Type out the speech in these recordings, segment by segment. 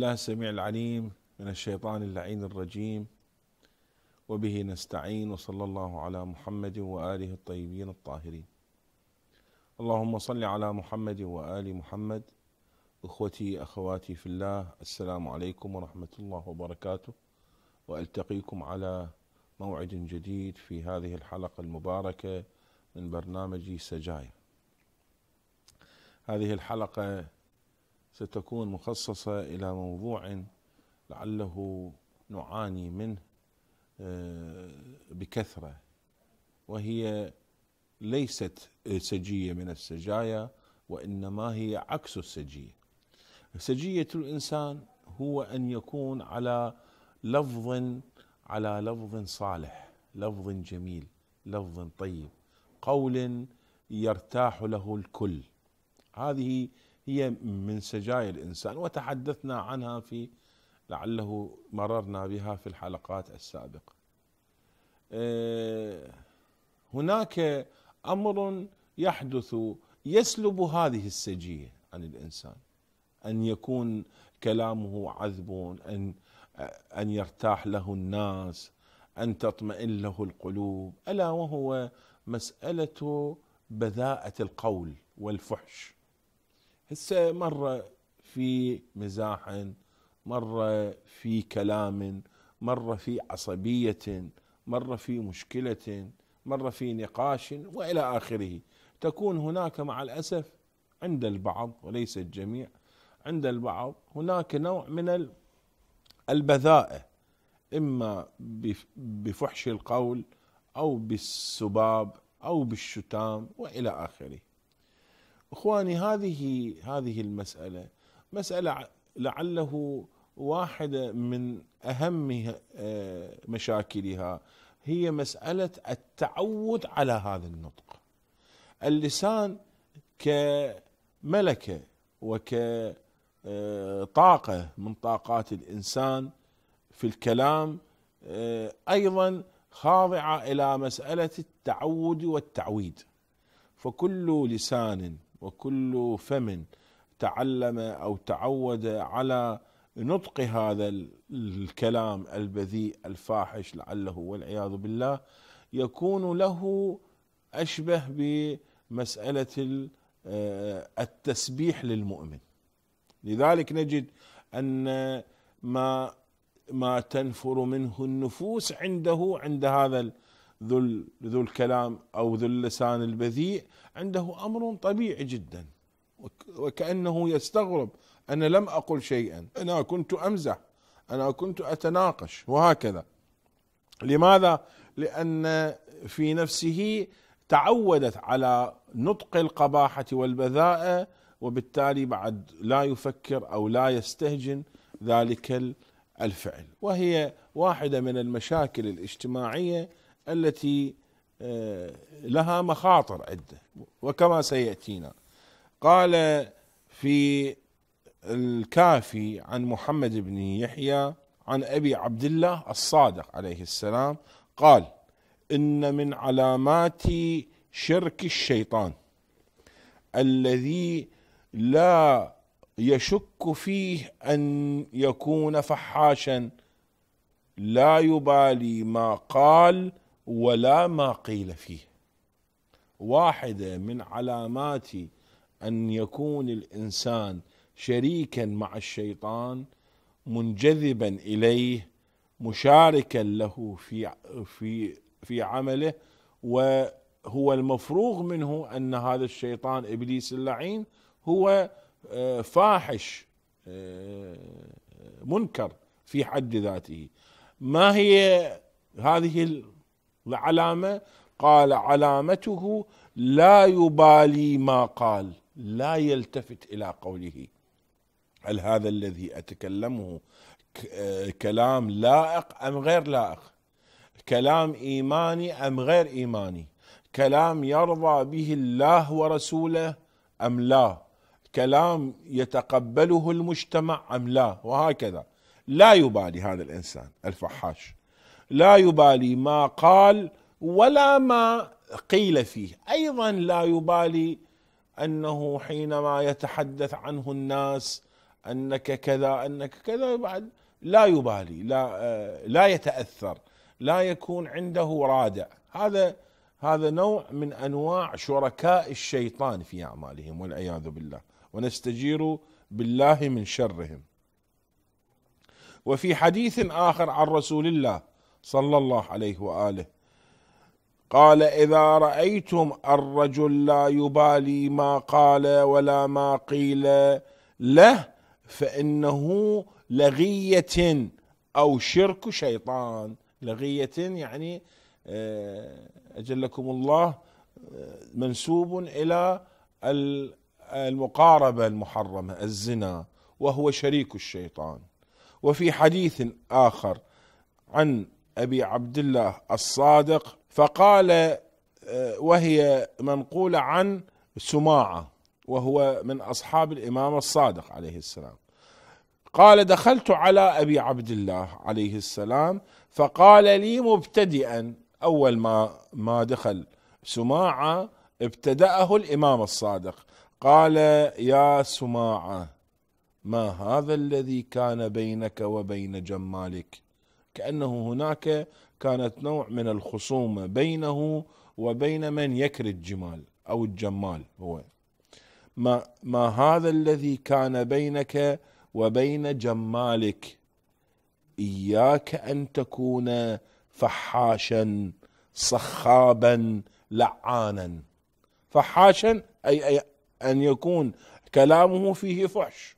الله السميع العليم من الشيطان اللعين الرجيم وبه نستعين وصلى الله على محمد واله الطيبين الطاهرين. اللهم صل على محمد وال محمد اخوتي اخواتي في الله السلام عليكم ورحمه الله وبركاته والتقيكم على موعد جديد في هذه الحلقه المباركه من برنامج سجاير. هذه الحلقه ستكون مخصصة إلى موضوع لعله نعاني منه آه، بكثرة وهي ليست سجية من السجايا وإنما هي عكس السجية سجية الإنسان هو أن يكون على لفظ على لفظ صالح لفظ جميل لفظ طيب قول يرتاح له الكل هذه هي من سجايا الانسان وتحدثنا عنها في لعله مررنا بها في الحلقات السابقه. آه، هناك امر يحدث يسلب هذه السجيه عن الانسان ان يكون كلامه عذب ان ان يرتاح له الناس ان تطمئن له القلوب الا وهو مساله بذاءه القول والفحش هسه مرة في مزاح مرة في كلام مرة في عصبية مرة في مشكلة مرة في نقاش وإلى آخره تكون هناك مع الأسف عند البعض وليس الجميع عند البعض هناك نوع من البذاءة إما بفحش القول أو بالسباب أو بالشتام وإلى آخره اخواني هذه هذه المساله مساله لعله واحده من اهم آه، مشاكلها هي مساله التعود على هذا النطق. اللسان كملكه وكطاقه آه، من طاقات الانسان في الكلام آه، ايضا خاضعه الى مساله التعود والتعويد. فكل لسان وكل فم تعلم او تعود على نطق هذا الكلام البذيء الفاحش لعله والعياذ بالله يكون له اشبه بمساله آه، التسبيح للمؤمن لذلك نجد ان ما ما تنفر منه النفوس عنده عند هذا ذو ذو الكلام او ذو اللسان البذيء عنده امر طبيعي جدا وكانه يستغرب انا لم اقل شيئا انا كنت امزح انا كنت اتناقش وهكذا لماذا لان في نفسه تعودت على نطق القباحه والبذاءه وبالتالي بعد لا يفكر او لا يستهجن ذلك الفعل وهي واحده من المشاكل الاجتماعيه التي آه، لها مخاطر عده وكما سياتينا قال في الكافي عن محمد بن يحيى عن ابي عبد الله الصادق عليه السلام قال ان من علامات شرك الشيطان الذي لا يشك فيه ان يكون فحاشا لا يبالي ما قال ولا ما قيل فيه واحده من علامات ان يكون الانسان شريكا مع الشيطان منجذبا اليه مشاركا له في في في عمله وهو المفروغ منه ان هذا الشيطان ابليس اللعين هو آه، فاحش آه، منكر في حد ذاته ما هي هذه العلامة قال علامته لا يبالي ما قال لا يلتفت إلى قوله هل هذا الذي أتكلمه آه، كلام لائق أم غير لائق كلام إيماني أم غير إيماني كلام يرضى به الله ورسوله أم لا كلام يتقبله المجتمع أم لا وهكذا لا يبالي هذا الإنسان الفحاش لا يبالي ما قال ولا ما قيل فيه ايضا لا يبالي انه حينما يتحدث عنه الناس انك كذا انك كذا بعد لا يبالي لا آه، لا يتاثر لا يكون عنده رادع هذا هذا نوع من انواع شركاء الشيطان في اعمالهم والعياذ بالله ونستجير بالله من شرهم وفي حديث اخر عن رسول الله صلى الله عليه واله قال اذا رايتم الرجل لا يبالي ما قال ولا ما قيل له فانه لغيه او شرك شيطان لغيه يعني آه، اجلكم الله آه، منسوب الى المقاربه المحرمه الزنا وهو شريك الشيطان وفي حديث اخر عن ابي عبد الله الصادق فقال آه، وهي منقوله عن سماعه وهو من اصحاب الامام الصادق عليه السلام قال دخلت على ابي عبد الله عليه السلام فقال لي مبتدئا اول ما ما دخل سماعه ابتدأه الامام الصادق قال يا سماعه ما هذا الذي كان بينك وبين جمالك كأنه هناك كانت نوع من الخصومة بينه وبين من يكري الجمال أو الجمال هو ما, ما هذا الذي كان بينك وبين جمالك إياك أن تكون فحاشا صخابا لعانا فحاشا أي, أي أن يكون كلامه فيه فحش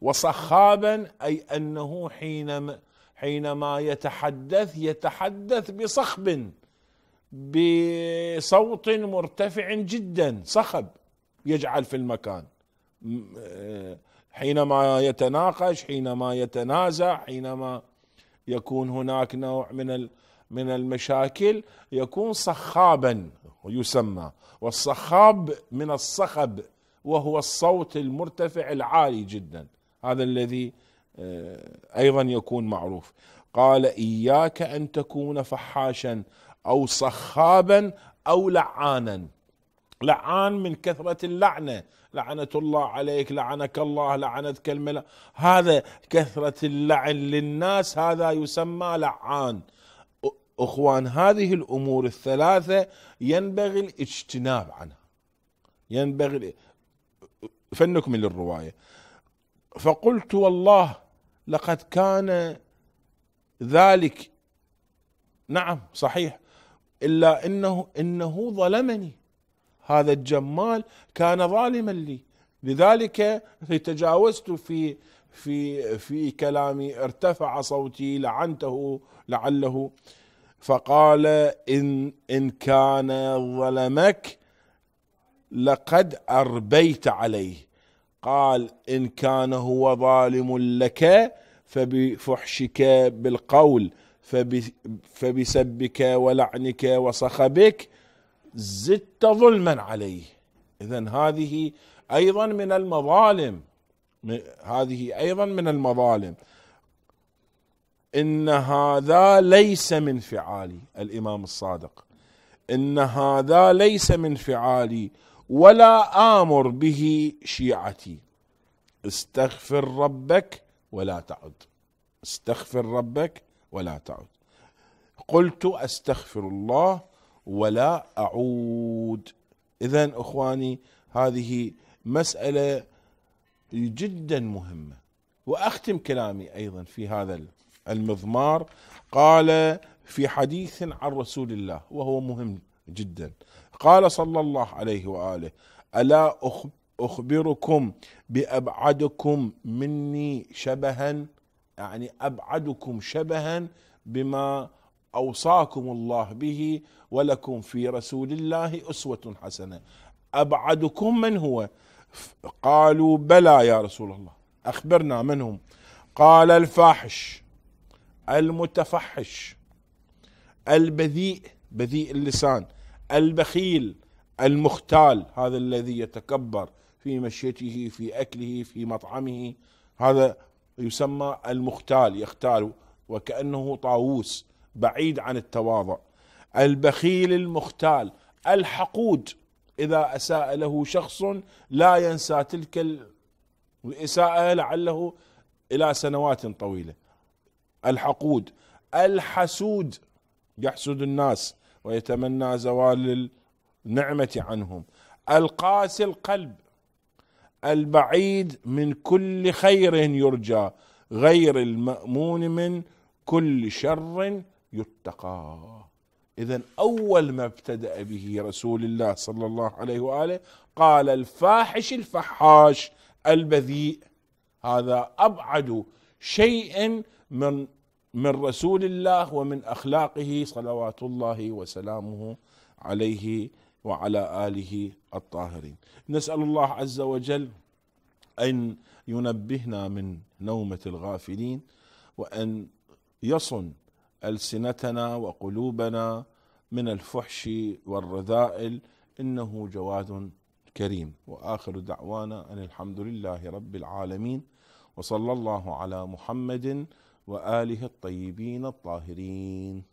وصخابا أي أنه حينما حينما يتحدث يتحدث بصخب بصوت مرتفع جدا صخب يجعل في المكان آه، حينما يتناقش حينما يتنازع حينما يكون هناك نوع من من المشاكل يكون صخابا يسمى والصخاب من الصخب وهو الصوت المرتفع العالي جدا هذا الذي آه، ايضا يكون معروف قال اياك ان تكون فحاشا او صخابا او لعانا لعان من كثرة اللعنة لعنة الله عليك لعنك الله لعنتك الملا هذا كثرة اللعن للناس هذا يسمى لعان أخوان هذه الأمور الثلاثة ينبغي الاجتناب عنها ينبغي فنكمل الرواية فقلت والله لقد كان ذلك نعم صحيح الا انه انه ظلمني هذا الجمال كان ظالما لي لذلك تجاوزت في في في كلامي ارتفع صوتي لعنته لعله فقال ان ان كان ظلمك لقد اربيت عليه قال إن كان هو ظالم لك فبفحشك بالقول فبسبك ولعنك وصخبك زدت ظلما عليه إذا هذه أيضا من المظالم هذه أيضا من المظالم إن هذا ليس من فعالي الإمام الصادق إن هذا ليس من فعالي ولا آمر به شيعتي استغفر ربك ولا تعد استغفر ربك ولا تعد قلت استغفر الله ولا اعود اذا اخواني هذه مساله جدا مهمه واختم كلامي ايضا في هذا المضمار قال في حديث عن رسول الله وهو مهم جدا قال صلى الله عليه واله الا اخبركم بابعدكم مني شبها يعني ابعدكم شبها بما اوصاكم الله به ولكم في رسول الله اسوه حسنه ابعدكم من هو قالوا بلى يا رسول الله اخبرنا منهم قال الفاحش المتفحش البذيء بذيء اللسان البخيل المختال هذا الذي يتكبر في مشيته في اكله في مطعمه هذا يسمى المختال يختال وكانه طاووس بعيد عن التواضع البخيل المختال الحقود اذا اساء له شخص لا ينسى تلك الاساءه لعله الى سنوات طويله الحقود الحسود يحسد الناس ويتمنى زوال النعمة عنهم القاسي القلب البعيد من كل خير يرجى غير المأمون من كل شر يتقى إذا أول ما ابتدأ به رسول الله صلى الله عليه وآله قال الفاحش الفحاش البذيء هذا أبعد شيء من من رسول الله ومن اخلاقه صلوات الله وسلامه عليه وعلى اله الطاهرين. نسال الله عز وجل ان ينبهنا من نومه الغافلين وان يصن السنتنا وقلوبنا من الفحش والرذائل انه جواد كريم واخر دعوانا ان الحمد لله رب العالمين وصلى الله على محمد واله الطيبين الطاهرين